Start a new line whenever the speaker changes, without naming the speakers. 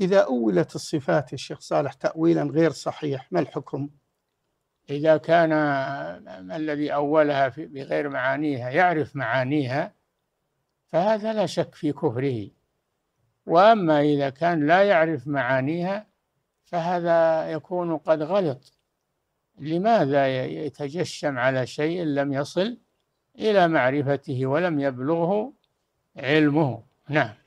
إذا أولت
الصفات الشيخ صالح تأويلا غير صحيح ما الحكم؟
إذا كان الذي أولها بغير معانيها يعرف معانيها فهذا لا شك في كفره وأما إذا كان لا يعرف معانيها فهذا يكون قد غلط لماذا يتجشم على شيء لم يصل إلى معرفته ولم يبلغه علمه نعم